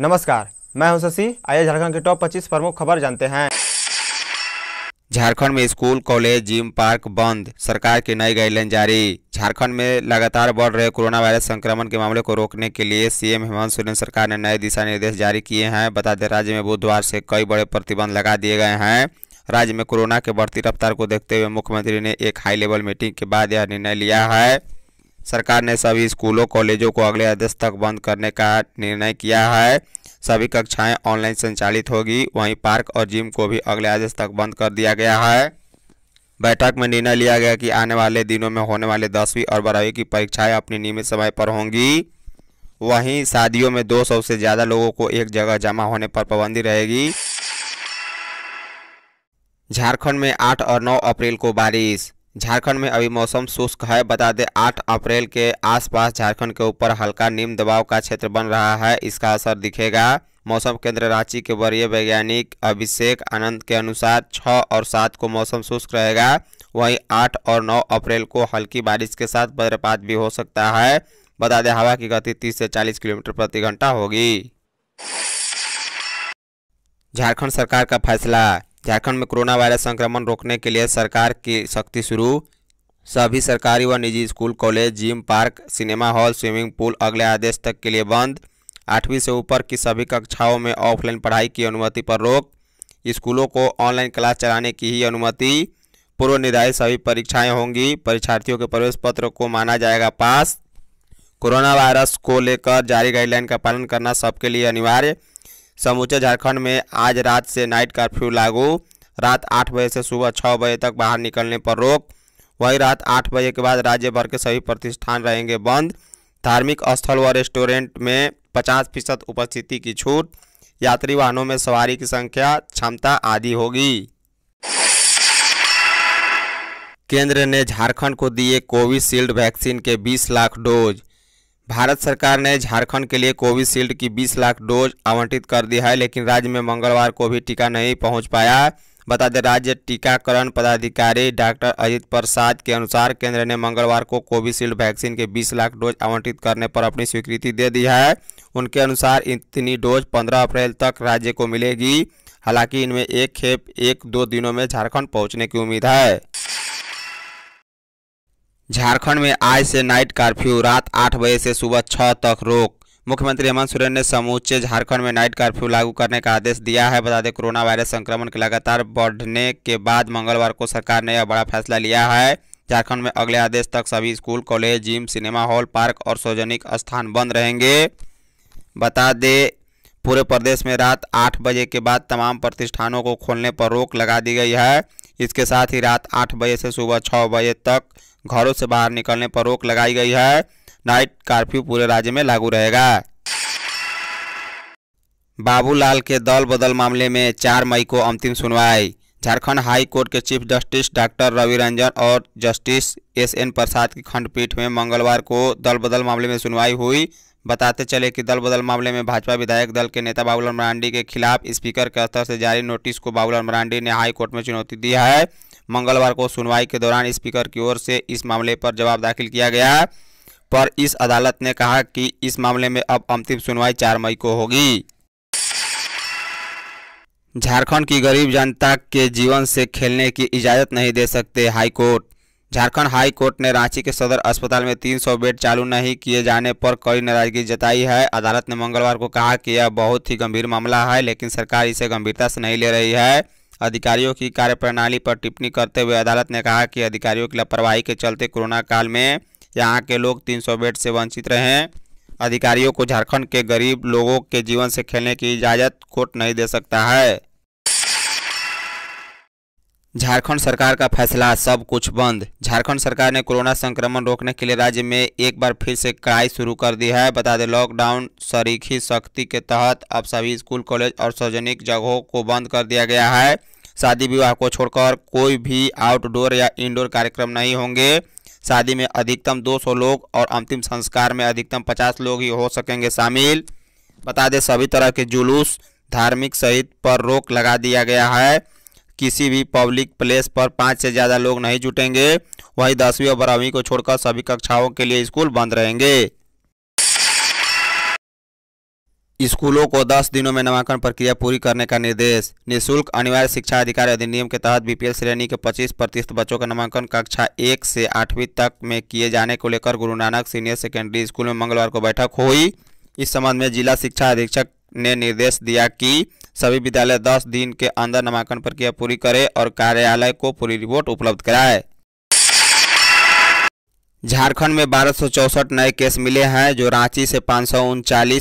नमस्कार मैं हूं शशि आइए झारखंड के टॉप 25 प्रमुख खबर जानते हैं झारखंड में स्कूल कॉलेज जिम पार्क बंद सरकार की नई गाइडलाइन जारी झारखंड में लगातार बढ़ रहे कोरोना वायरस संक्रमण के मामले को रोकने के लिए सीएम हेमंत सोरेन सरकार ने नए दिशा निर्देश जारी किए हैं बता दें राज्य में बुधवार से कई बड़े प्रतिबंध लगा दिए गए हैं राज्य में कोरोना के बढ़ती रफ्तार को देखते हुए मुख्यमंत्री ने एक हाई लेवल मीटिंग के बाद यह निर्णय लिया है सरकार ने सभी स्कूलों कॉलेजों को अगले आदेश तक बंद करने का निर्णय किया है सभी कक्षाएं ऑनलाइन संचालित होगी वहीं पार्क और जिम को भी अगले आदेश तक बंद कर दिया गया है बैठक में निर्णय लिया गया कि आने वाले दिनों में होने वाले दसवीं और बारहवीं की परीक्षाएं अपने नियमित समय पर होंगी वहीं शादियों में 200 से ज़्यादा लोगों को एक जगह जमा होने पर पाबंदी रहेगी झारखंड में आठ और नौ अप्रैल को बारिश झारखंड में अभी मौसम शुष्क है बता दें आठ अप्रैल के आसपास झारखंड के ऊपर हल्का निम्न दबाव का क्षेत्र बन रहा है इसका असर दिखेगा मौसम केंद्र रांची के वरीय वैज्ञानिक अभिषेक आनंद के अनुसार छः और सात को मौसम शुष्क रहेगा वहीं आठ और नौ अप्रैल को हल्की बारिश के साथ वज्रपात भी हो सकता है बता दें हवा की गति तीस से चालीस किलोमीटर प्रति घंटा होगी झारखंड सरकार का फैसला झारखंड में कोरोना वायरस संक्रमण रोकने के लिए सरकार की सख्ती शुरू सभी सरकारी व निजी school college gym park cinema hall swimming pool अगले आदेश तक के लिए बंद आठवीं से ऊपर की सभी कक्षाओं में ऑफलाइन पढ़ाई की अनुमति पर रोक स्कूलों को ऑनलाइन क्लास चलाने की ही अनुमति पूर्व निर्धारित सभी परीक्षाएं होंगी परीक्षार्थियों के प्रवेश पत्र को माना जाएगा पास कोरोना वायरस को लेकर जारी गाइडलाइन का पालन करना सबके लिए अनिवार्य समूचे झारखंड में आज रात से नाइट कर्फ्यू लागू रात आठ बजे से सुबह छः बजे तक बाहर निकलने पर रोक वहीं रात आठ बजे के बाद राज्य भर के सभी प्रतिष्ठान रहेंगे बंद धार्मिक स्थल व रेस्टोरेंट में पचास फीसद उपस्थिति की छूट यात्री वाहनों में सवारी की संख्या क्षमता आदि होगी केंद्र ने झारखंड को दिए कोविशील्ड वैक्सीन के 20 लाख डोज भारत सरकार ने झारखंड के लिए कोविशील्ड की 20 लाख डोज आवंटित कर दी है लेकिन राज्य में मंगलवार को भी टीका नहीं पहुंच पाया बता दें राज्य टीकाकरण पदाधिकारी डॉक्टर अजित प्रसाद के अनुसार केंद्र ने मंगलवार को कोविशील्ड वैक्सीन के 20 लाख डोज आवंटित करने पर अपनी स्वीकृति दे दी है उनके अनुसार इतनी डोज 15 अप्रैल तक राज्य को मिलेगी हालांकि इनमें एक खेप एक दो दिनों में झारखंड पहुंचने की उम्मीद है झारखंड में आज से नाइट कर्फ्यू रात आठ बजे से सुबह छः तक रोक मुख्यमंत्री हेमंत सोरेन ने समूचे झारखंड में नाइट कर्फ्यू लागू करने का आदेश दिया है बता दें कोरोना वायरस संक्रमण के लगातार बढ़ने के बाद मंगलवार को सरकार ने यह बड़ा फैसला लिया है झारखंड में अगले आदेश तक सभी school college gym cinema hall park और सार्वजनिक स्थान बंद रहेंगे बता दें पूरे प्रदेश में रात आठ बजे के बाद तमाम प्रतिष्ठानों को खोलने पर रोक लगा दी गई है इसके साथ ही रात आठ बजे से सुबह छः बजे तक घरों से बाहर निकलने पर रोक लगाई गई है नाइट कर्फ्यू पूरे राज्य में लागू रहेगा बाबूलाल के दल बदल मामले में चार मई को अंतिम सुनवाई झारखंड हाई कोर्ट के chief justice doctor Ravi Ranjan और जस्टिस एस एन प्रसाद की खंडपीठ में मंगलवार को दल बदल मामले में सुनवाई हुई बताते चले कि दल बदल मामले में भाजपा विधायक दल के नेता बाबूलाल मरांडी के खिलाफ स्पीकर के स्तर से जारी नोटिस को बाबूलाल मरांडी ने हाई कोर्ट में चुनौती दी है मंगलवार को सुनवाई के दौरान स्पीकर की ओर से इस मामले पर जवाब दाखिल किया गया पर इस अदालत ने कहा कि इस मामले में अब अंतिम सुनवाई चार मई को होगी झारखंड की गरीब जनता के जीवन से खेलने की इजाज़त नहीं दे सकते हाईकोर्ट झारखंड हाई कोर्ट ने रांची के सदर अस्पताल में 300 बेड चालू नहीं किए जाने पर कड़ी नाराजगी जताई है अदालत ने मंगलवार को कहा कि यह बहुत ही गंभीर मामला है लेकिन सरकार इसे गंभीरता से नहीं ले रही है अधिकारियों की कार्यप्रणाली पर टिप्पणी करते हुए अदालत ने कहा कि अधिकारियों की लापरवाही के चलते कोरोना काल में यहाँ के लोग 300 बेड से वंचित रहे अधिकारियों को झारखंड के गरीब लोगों के जीवन से खेलने की इजाज़त कोर्ट नहीं दे सकता है झारखंड सरकार का फैसला सब कुछ बंद झारखंड सरकार ने कोरोना संक्रमण रोकने के लिए राज्य में एक बार फिर से कड़ाई शुरू कर दी है बता दें लॉकडाउन सरीखी सख्ती के तहत अब सभी स्कूल कॉलेज और सार्वजनिक जगहों को बंद कर दिया गया है शादी विवाह को छोड़कर कोई भी आउटडोर या इंडोर कार्यक्रम नहीं होंगे शादी में अधिकतम दो लोग और अंतिम संस्कार में अधिकतम पचास लोग ही हो सकेंगे शामिल बता दें सभी तरह के जुलूस धार्मिक सहित पर रोक लगा दिया गया है किसी भी पब्लिक प्लेस पर पाँच से ज़्यादा लोग नहीं जुटेंगे वहीं दसवीं और बारहवीं को छोड़कर सभी कक्षाओं के लिए स्कूल बंद रहेंगे स्कूलों को 10 दिनों में नामांकन प्रक्रिया पूरी करने का निर्देश निशुल्क अनिवार्य शिक्षा अधिकार अधिनियम के तहत बीपीएल श्रेणी के 25 प्रतिशत बच्चों का नामांकन कक्षा एक से आठवीं तक में किए जाने को लेकर गुरु नानक सीनियर सेकेंडरी स्कूल में मंगलवार को बैठक हुई इस संबंध में जिला शिक्षा अधीक्षक ने निर्देश दिया कि सभी विद्यालय दस दिन के अंदर नामांकन प्रक्रिया पूरी करे और कार्यालय को पूरी रिपोर्ट उपलब्ध कराए झारखंड में बारह नए केस मिले हैं जो रांची से पाँच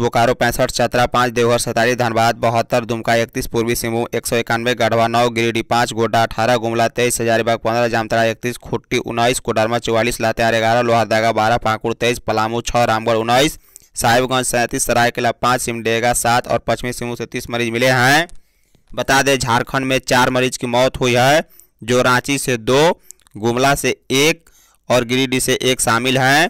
बोकारो पैंसठ चतरा पाँच देवघर सैतालीस धनबाद बहत्तर दुमका इकतीस पूर्वी सिंहभूम एक सौ इक्यानवे गढ़वा नौ गिरिडीह पाँच गोड्डा अठारह गुमला तेईस हजारीबाग पंद्रह जामतरा इकतीस खुट्टी उन्नीस कोडरमा चौवालीस लातेहार ग्यारह लोहरदागा बारह पाकुड़ तेईस पलामू छः रामगढ़ उन्नीस साहिबगंज सैंतीस सरायकेला पाँच सिमडेगा सात और पश्चिमी सिंहभूम से तीस मरीज मिले हैं बता दें झारखंड में चार मरीज की मौत हुई है जो रांची से दो गुमला से एक और गिरिडीह से एक शामिल हैं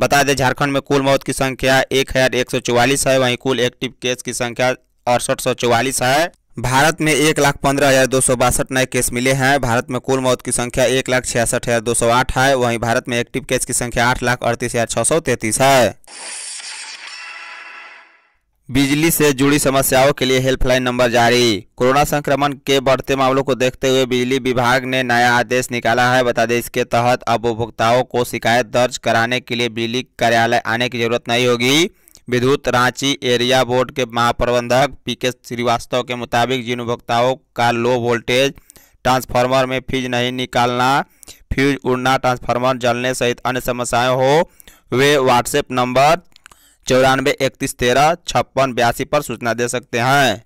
बता दें झारखंड में कुल मौत की संख्या एक हज़ार एक सौ चौवालीस है वहीं कुल एक्टिव केस की संख्या अड़सठ सौ चौवालीस है भारत में एक लाख पंद्रह हज़ार दो सौ बासठ नए केस मिले हैं भारत में कुल मौत की संख्या एक लाख छियासठ हज़ार दो सौ आठ है वहीं भारत में एक्टिव केस की संख्या आठ लाख अड़तीस हज़ार छः सौ तैंतीस है बिजली से जुड़ी समस्याओं के लिए हेल्पलाइन नंबर जारी कोरोना संक्रमण के बढ़ते मामलों को देखते हुए बिजली विभाग ने नया आदेश निकाला है बता दें इसके तहत अब उपभोक्ताओं को शिकायत दर्ज कराने के लिए बिजली कार्यालय आने की जरूरत नहीं होगी विद्युत रांची एरिया बोर्ड के महाप्रबंधक पी के श्रीवास्तव के मुताबिक जिन उपभोक्ताओं का लो वोल्टेज ट्रांसफार्मर में फ्यूज नहीं निकालना फ्यूज उड़ना ट्रांसफार्मर जलने सहित अन्य समस्याएं हो वे व्हाट्सएप नंबर चौरानबे इकतीस तेरह छप्पन बयासी पर सूचना दे सकते हैं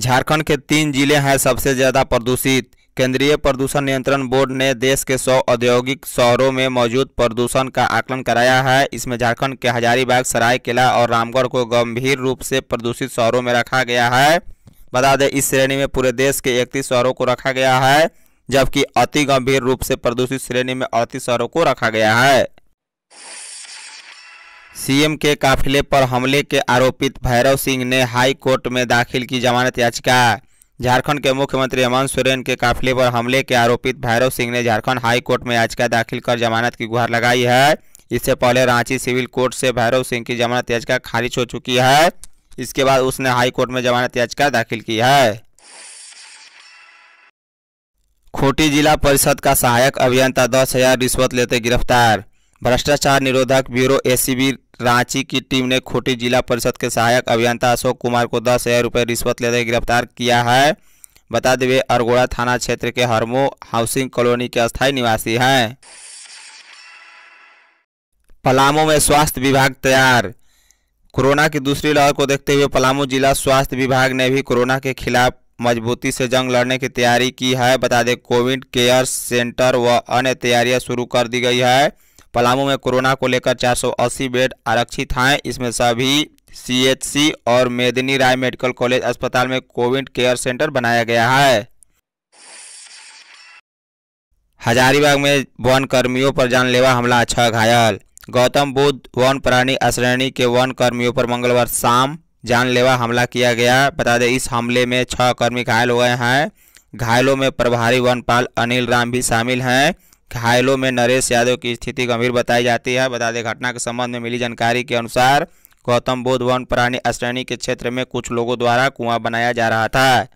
झारखंड के तीन जिले हैं सबसे ज़्यादा प्रदूषित केंद्रीय प्रदूषण नियंत्रण बोर्ड ने देश के सौ औद्योगिक शहरों में मौजूद प्रदूषण का आकलन कराया है इसमें झारखंड के हजारीबाग सरायकेला और रामगढ़ को गंभीर रूप से प्रदूषित शहरों में रखा गया है बता दें इस श्रेणी में पूरे देश के इकतीस शहरों को रखा गया है जबकि अति गंभीर रूप से प्रदूषित श्रेणी में अड़तीस शहरों को रखा गया है सीएम के काफिले पर हमले के आरोपित भैरव सिंह ने हाई कोर्ट में दाखिल की जमानत याचिका झारखंड के मुख्यमंत्री हेमंत सोरेन के काफिले पर हमले के आरोपित भैरव सिंह ने झारखंड हाई कोर्ट में याचिका दाखिल कर जमानत की गुहार लगाई है इससे पहले रांची सिविल कोर्ट से भैरव सिंह की जमानत याचिका खारिज हो चुकी है इसके बाद उसने हाई कोर्ट में जमानत याचिका दाखिल की है खूंटी जिला परिषद का सहायक अभियंता दस हजार रिश्वत लेते गिरफ्तार भ्रष्टाचार निरोधक ब्यूरो एसीबी रांची की टीम ने खूंटी जिला परिषद के सहायक अभियंता अशोक कुमार को दस हज़ार रुपये रिश्वत लेते गिरफ्तार किया है बता दें वे अरगोड़ा थाना क्षेत्र के हरमो हाउसिंग कॉलोनी के स्थायी निवासी हैं पलामू में स्वास्थ्य विभाग तैयार कोरोना की दूसरी लहर को देखते हुए पलामू जिला स्वास्थ्य विभाग ने भी कोरोना के खिलाफ मजबूती से जंग लड़ने की तैयारी की है बता दें कोविड केयर सेंटर व अन्य तैयारियां शुरू कर दी गई है पलामू में कोरोना को लेकर 480 बेड आरक्षित हैं इसमें सभी सीएचसी और मेदिनी राय मेडिकल कॉलेज अस्पताल में कोविड केयर सेंटर बनाया गया है हजारीबाग में वन कर्मियों पर जानलेवा हमला छह घायल गौतम बुद्ध वन प्राणी श्रेणी के वन कर्मियों पर मंगलवार शाम जानलेवा हमला किया गया बता दें इस हमले में छह कर्मी घायल हुए हैं घायलों में प्रभारी वनपाल अनिल राम भी शामिल हैं घायलों में नरेश यादव की स्थिति गंभीर बताई जाती है बता दें घटना के संबंध में मिली जानकारी के अनुसार गौतम बुद्ध वन प्राणी श्रेणी के क्षेत्र में कुछ लोगों द्वारा कुआं बनाया जा रहा था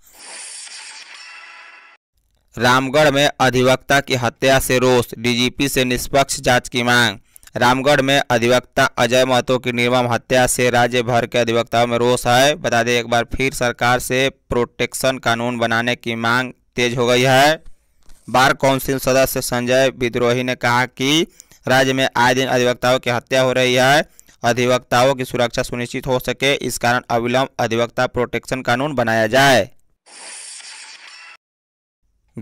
रामगढ़ में अधिवक्ता की हत्या से रोष डीजीपी से निष्पक्ष जांच की मांग रामगढ़ में अधिवक्ता अजय महतो की निर्मम हत्या से राज्य भर के अधिवक्ताओं में रोष है बता दें एक बार फिर सरकार से प्रोटेक्शन कानून बनाने की मांग तेज हो गई है बार काउंसिल सदस्य संजय विद्रोही ने कहा कि राज्य में आए दिन अधिवक्ताओं की हत्या हो रही है अधिवक्ताओं की सुरक्षा सुनिश्चित हो सके इस कारण अविलंब अधिवक्ता प्रोटेक्शन कानून बनाया जाए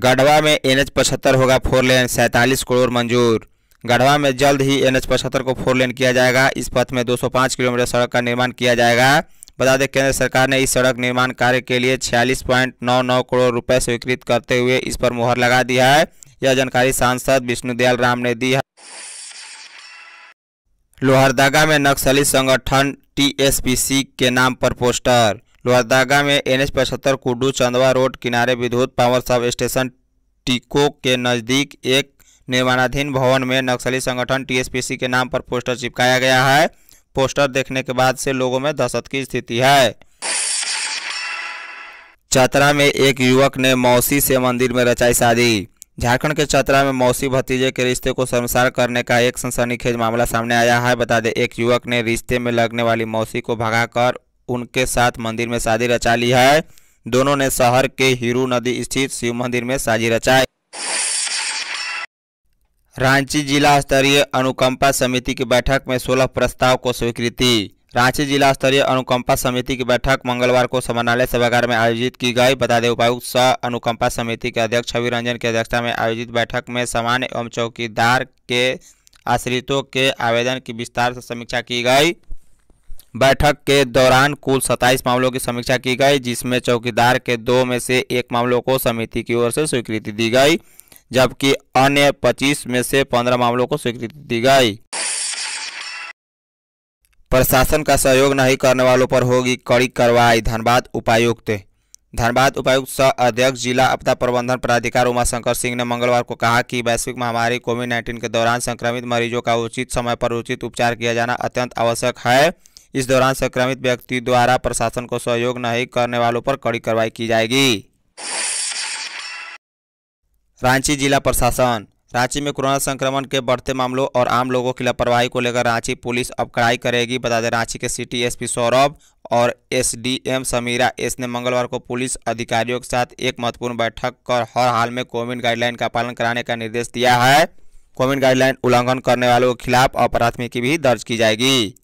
गढ़वा में एन एच पचहत्तर होगा फोर लेन सैंतालीस करोड़ मंजूर गढ़वा में जल्द ही एन एच पचहत्तर को फोर लेन किया जाएगा इस पथ में 205 किलोमीटर सड़क का निर्माण किया जाएगा बता दें केंद्र सरकार ने इस सड़क निर्माण कार्य के लिए छियालीस पॉइंट नौ नौ करोड़ रुपए स्वीकृत करते हुए इस पर मुहर लगा दिया है यह जानकारी सांसद विष्णुदयाल राम ने दी है लोहरदगा में नक्सली संगठन टीएसपीसी के नाम पर पोस्टर लोहरदगा में एन एच पचहत्तर कुडू चंदवा रोड किनारे विद्युत पावर सब स्टेशन टिको के नज़दीक एक निर्माणाधीन भवन में नक्सली संगठन टीएसपीसी के नाम पर पोस्टर चिपकाया गया है पोस्टर देखने के बाद से लोगों में दहशत की स्थिति है चतरा में एक युवक ने मौसी से मंदिर में रचाई शादी झारखंड के चतरा में मौसी भतीजे के रिश्ते को शर्मसार करने का एक सनसनीखेज मामला सामने आया है बता दें एक युवक ने रिश्ते में लगने वाली मौसी को भगाकर उनके साथ मंदिर में शादी रचा ली है दोनों ने शहर के हीरू नदी स्थित शिव मंदिर में शादी रचाई रांची जिला स्तरीय अनुकंपा समिति की बैठक में सोलह प्रस्ताव को स्वीकृति रांची जिला स्तरीय अनुकंपा समिति की बैठक मंगलवार को समानालय सभागार में आयोजित की गई बता दें उपायुक्त सह अनुकंपा समिति के अध्यक्ष छवि रंजन की अध्यक्षता में आयोजित बैठक में सामान्य एवं चौकीदार के आश्रितों के आवेदन की विस्तार से समीक्षा की गई बैठक के दौरान कुल 27 मामलों की समीक्षा की गई जिसमें चौकीदार के दो में से एक मामलों को समिति की ओर से स्वीकृति दी गई जबकि अन्य 25 में से 15 मामलों को स्वीकृति दी गई प्रशासन का सहयोग नहीं करने वालों पर होगी कड़ी कार्रवाई धनबाद उपायुक्त धनबाद उपायुक्त सह अध्यक्ष जिला आपदा प्रबंधन प्राधिकार उमाशंकर सिंह ने मंगलवार को कहा कि वैश्विक महामारी कोविड नाइन्टीन के दौरान संक्रमित मरीजों का उचित समय पर उचित उपचार किया जाना अत्यंत आवश्यक है इस दौरान संक्रमित व्यक्ति द्वारा प्रशासन को सहयोग नहीं करने वालों पर कड़ी कार्रवाई की जाएगी रांची जिला प्रशासन रांची में कोरोना संक्रमण के बढ़ते मामलों और आम लोगों की लापरवाही को लेकर रांची पुलिस अब कड़ाई करेगी बता दें रांची के सिटी एसपी सौरभ और एसडीएम समीरा एस ने मंगलवार को पुलिस अधिकारियों के साथ एक महत्वपूर्ण बैठक कर हर हाल में कोविड गाइडलाइन का पालन कराने का निर्देश दिया है कोविड गाइडलाइन उल्लंघन करने वालों के खिलाफ प्राथमिकी भी दर्ज की जाएगी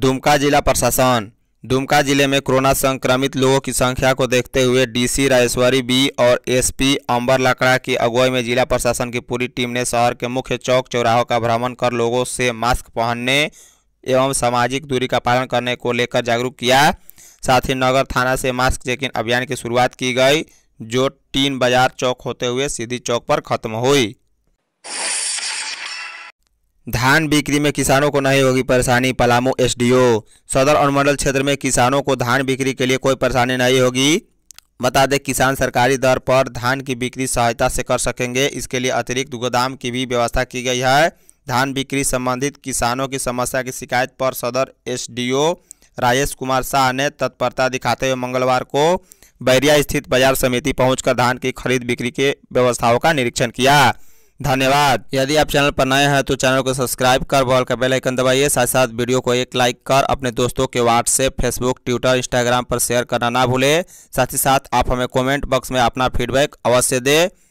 दुमका जिला प्रशासन दुमका जिले में कोरोना संक्रमित लोगों की संख्या को देखते हुए डीसी राजेश्वरी बी और एसपी अंबर लकड़ा की अगुवाई में जिला प्रशासन की पूरी टीम ने शहर के मुख्य चौक चौराहों का भ्रमण कर लोगों से मास्क पहनने एवं सामाजिक दूरी का पालन करने को लेकर जागरूक किया साथ ही नगर थाना से मास्क चेकिंग अभियान की शुरुआत की गई जो तीन बाजार चौक होते हुए सीधी चौक पर खत्म हुई धान बिक्री में किसानों को नहीं होगी परेशानी पलामू एसडीओ सदर अनुमंडल क्षेत्र में किसानों को धान बिक्री के लिए कोई परेशानी नहीं होगी बता दें किसान सरकारी दर पर धान की बिक्री सहायता से कर सकेंगे इसके लिए अतिरिक्त गोदाम की भी व्यवस्था की गई है धान बिक्री संबंधित किसानों की समस्या की शिकायत पर सदर एसडीओ राजेश कुमार शाह ने तत्परता दिखाते हुए मंगलवार को बैरिया स्थित बाजार समिति पहुंचकर धान की खरीद बिक्री के व्यवस्थाओं का निरीक्षण किया धन्यवाद यदि आप चैनल पर नए हैं तो चैनल को सब्सक्राइब कर बॉल का बेल आइकन दबाइए साथ साथ वीडियो को एक लाइक कर अपने दोस्तों के व्हाट्सएप फेसबुक ट्विटर इंस्टाग्राम पर शेयर करना ना भूलें साथ ही साथ आप हमें कमेंट बॉक्स में अपना फीडबैक अवश्य दें